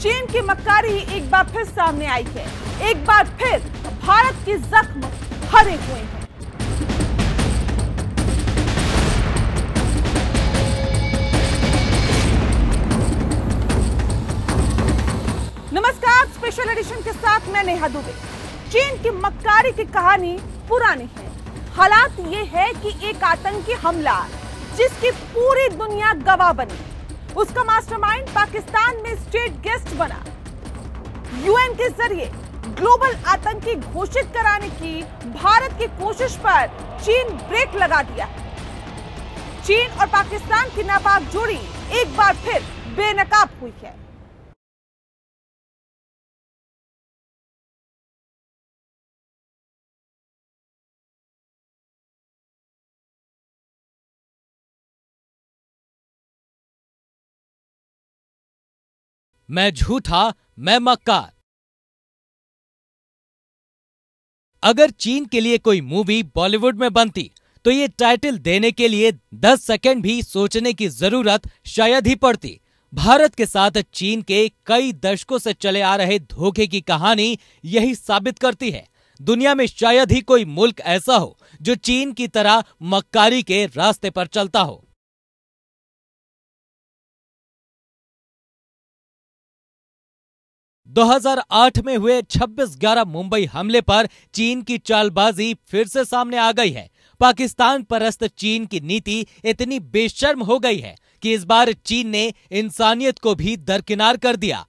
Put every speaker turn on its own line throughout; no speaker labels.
चीन की मक्कारी एक बार फिर सामने आई है एक बार फिर भारत के जख्म हरे हुए हैं नमस्कार स्पेशल एडिशन के साथ मैं नेहा दुबे चीन की मक्कारी की कहानी पुरानी है हालात ये है कि एक आतंकी हमला जिसकी पूरी दुनिया गवाह बनी उसका मास्टरमाइंड पाकिस्तान में बना यूएन के जरिए ग्लोबल आतंकी घोषित कराने की भारत की कोशिश पर चीन ब्रेक लगा दिया चीन और पाकिस्तान की नापाक जोड़ी एक बार फिर बेनकाब हुई है मैं झूठा मैं मक्कार
अगर चीन के लिए कोई मूवी बॉलीवुड में बनती तो ये टाइटल देने के लिए 10 सेकंड भी सोचने की जरूरत शायद ही पड़ती भारत के साथ चीन के कई दशकों से चले आ रहे धोखे की कहानी यही साबित करती है दुनिया में शायद ही कोई मुल्क ऐसा हो जो चीन की तरह मक्कारी के रास्ते
पर चलता हो
2008 में हुए 26 ग्यारह मुंबई हमले पर चीन की चालबाजी फिर से सामने आ गई है पाकिस्तान परस्त चीन की नीति इतनी बेशर्म हो गई है कि इस बार चीन ने इंसानियत को भी दरकिनार कर दिया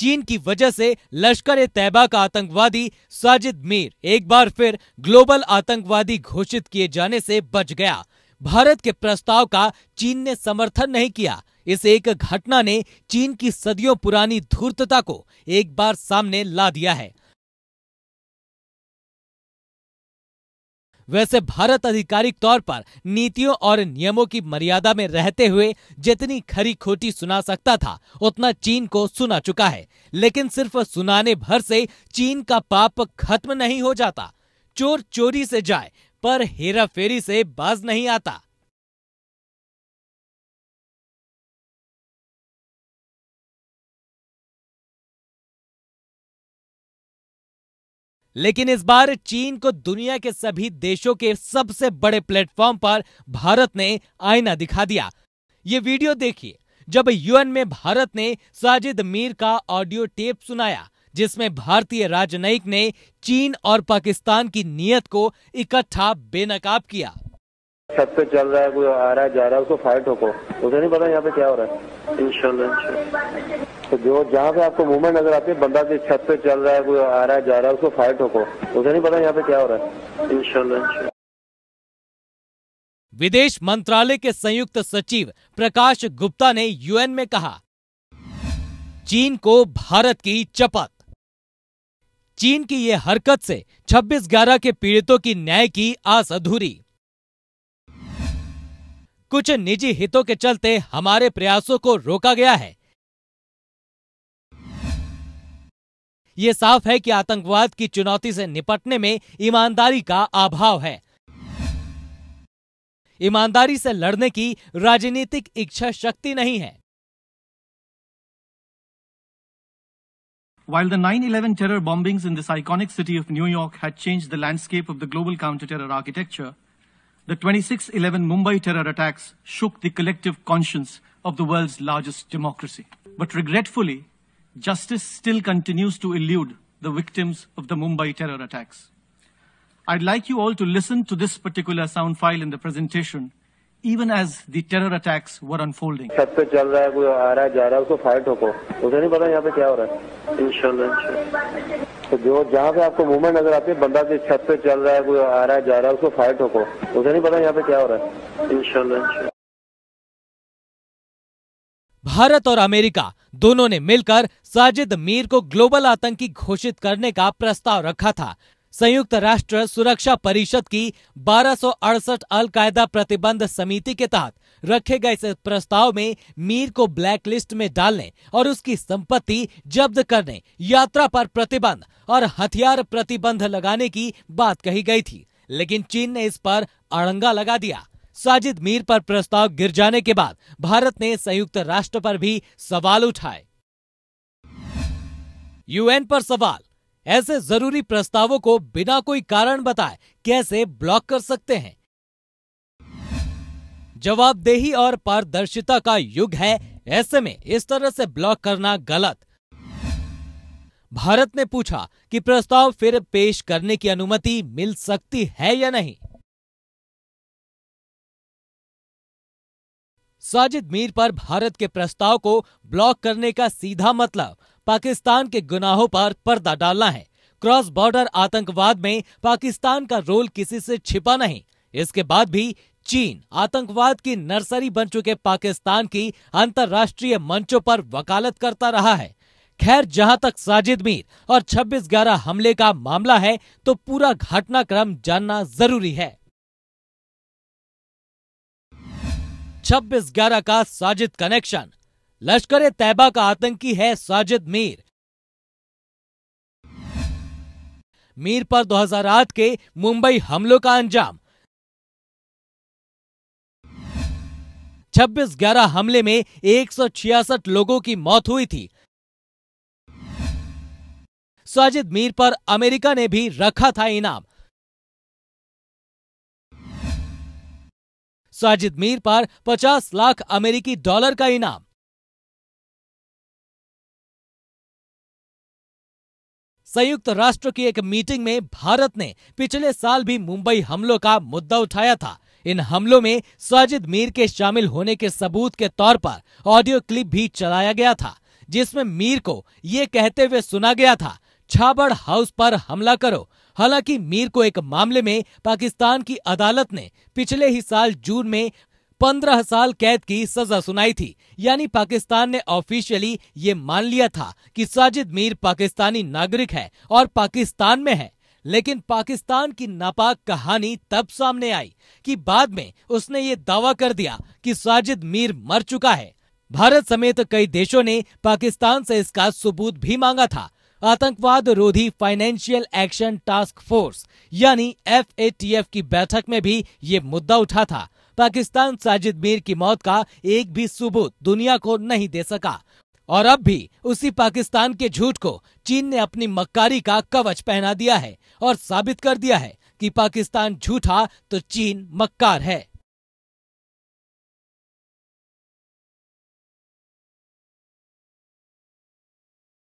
चीन की वजह से लश्कर ए तैयबा का आतंकवादी साजिद मीर एक बार फिर ग्लोबल आतंकवादी घोषित किए जाने से बच गया भारत के प्रस्ताव का चीन ने समर्थन नहीं किया इस एक घटना ने चीन की सदियों पुरानी धूर्तता को एक बार सामने ला दिया है वैसे भारत आधिकारिक तौर पर नीतियों और नियमों की मर्यादा में रहते हुए जितनी खरी खोटी सुना सकता था उतना चीन को सुना चुका है लेकिन सिर्फ सुनाने भर से चीन का पाप खत्म नहीं हो जाता चोर चोरी से जाए पर हेरा फेरी से बाज नहीं आता लेकिन इस बार चीन को दुनिया के सभी देशों के सबसे बड़े प्लेटफॉर्म पर भारत ने आईना दिखा दिया ये वीडियो देखिए जब यूएन में भारत ने साजिद मीर का ऑडियो टेप सुनाया जिसमें भारतीय राजनयिक ने चीन और पाकिस्तान की नीयत को इकट्ठा बेनकाब किया सब पे चल रहा है कोई आ रहा है जा रहा है उसको फाइट ठोको उसे नहीं पता यहाँ पे क्या हो रहा है इंशाल्लाह तो जो जहाँ पे आपको मूवमेंट नजर आती है बंदा जिस छत पे चल रहा है कोई आ रहा है जा रहा है उसको फायर ठोको उसे नहीं पता यहाँ पे क्या हो रहा है इंशाल्लाह विदेश मंत्रालय के संयुक्त सचिव प्रकाश गुप्ता ने यूएन में कहा चीन को भारत की चपत चीन की यह हरकत से 26 ग्यारह के पीड़ितों की न्याय की आस अधूरी कुछ निजी हितों के चलते हमारे प्रयासों को रोका गया है ये साफ है कि आतंकवाद की चुनौती से निपटने में ईमानदारी का अभाव है ईमानदारी से लड़ने की राजनीतिक इच्छा शक्ति नहीं है
While the 9-11 terror bombings in this iconic city of New
York had changed the landscape of the global counter-terror architecture, the 26-11 Mumbai terror attacks shook the collective conscience of the world's largest democracy. But regretfully, justice still continues to elude the victims of the Mumbai terror attacks. I'd like you all to listen to this particular sound file in the presentation even as the terror attacks were unfolding. सब पे चल रहा है कोई आ रहा है जा रहा है उसको फायर ठोको उसे नहीं पता यहाँ पे क्या हो रहा है इंशाल्लाह जो जहाँ पे आपको मूवमेंट नजर आती है बंदा जिस छत पे चल रहा है कोई आ रहा है जा रहा है उसको फायर ठोको उसे नहीं पता यहाँ पे क्या हो रहा
है इंशाल्लाह
भारत और अमेरिका दोनों ने मिलकर साजिद मीर को ग्लोबल आतंकी घोषित करने का प्रस्ताव रखा था संयुक्त राष्ट्र सुरक्षा परिषद की बारह अलकायदा प्रतिबंध समिति के तहत रखे गए इस प्रस्ताव में मीर को ब्लैक लिस्ट में डालने और उसकी संपत्ति जब्त करने यात्रा पर प्रतिबंध और हथियार प्रतिबंध लगाने की बात कही गई थी लेकिन चीन ने इस पर अड़ंगा लगा दिया साजिद मीर पर प्रस्ताव गिर जाने के बाद भारत ने संयुक्त राष्ट्र पर भी सवाल उठाए यूएन पर सवाल ऐसे जरूरी प्रस्तावों को बिना कोई कारण बताए कैसे ब्लॉक कर सकते हैं जवाबदेही और पारदर्शिता का युग है ऐसे में इस तरह से ब्लॉक करना गलत भारत ने पूछा कि प्रस्ताव फिर पेश करने की अनुमति मिल सकती है या नहीं साजिद मीर पर भारत के प्रस्ताव को ब्लॉक करने का सीधा मतलब पाकिस्तान के गुनाहों पर पर्दा डालना है क्रॉस बॉर्डर आतंकवाद में पाकिस्तान का रोल किसी से छिपा नहीं इसके बाद भी चीन आतंकवाद की नर्सरी बन चुके पाकिस्तान की अंतर्राष्ट्रीय मंचों पर वकालत करता रहा है खैर जहां तक साजिद मीर और 26 ग्यारह हमले का मामला है तो पूरा घटनाक्रम जानना जरूरी है छब्बीस ग्यारह का साजिद कनेक्शन लश्कर तैबा का आतंकी है साजिद मीर मीर पर 2008 के मुंबई हमलों का अंजाम 26 ग्यारह हमले में एक लोगों की मौत हुई थी साजिद मीर पर अमेरिका ने भी
रखा था इनाम साजिद मीर पर 50 लाख अमेरिकी डॉलर का इनाम संयुक्त राष्ट्र की एक मीटिंग में
भारत ने पिछले साल भी मुंबई हमलों का मुद्दा उठाया था इन हमलों में साजिद मीर के शामिल होने के सबूत के तौर पर ऑडियो क्लिप भी चलाया गया था जिसमें मीर को ये कहते हुए सुना गया था छाबड़ हाउस पर हमला करो हालांकि मीर को एक मामले में पाकिस्तान की अदालत ने पिछले ही साल जून में पंद्रह साल कैद की सजा सुनाई थी यानी पाकिस्तान ने ऑफिशियली ये मान लिया था कि साजिद मीर पाकिस्तानी नागरिक है और पाकिस्तान में है लेकिन पाकिस्तान की नापाक कहानी तब सामने आई कि बाद में उसने ये दावा कर दिया कि साजिद मीर मर चुका है भारत समेत कई देशों ने पाकिस्तान से इसका सबूत भी मांगा था आतंकवाद रोधी फाइनेंशियल एक्शन टास्क फोर्स यानी एफ की बैठक में भी ये मुद्दा उठा था पाकिस्तान साजिद मीर की मौत का एक भी सबूत दुनिया को नहीं दे सका और अब भी उसी पाकिस्तान के झूठ को चीन ने अपनी मक्कारी का कवच पहना दिया है और साबित कर दिया है कि पाकिस्तान झूठा तो चीन मक्कार है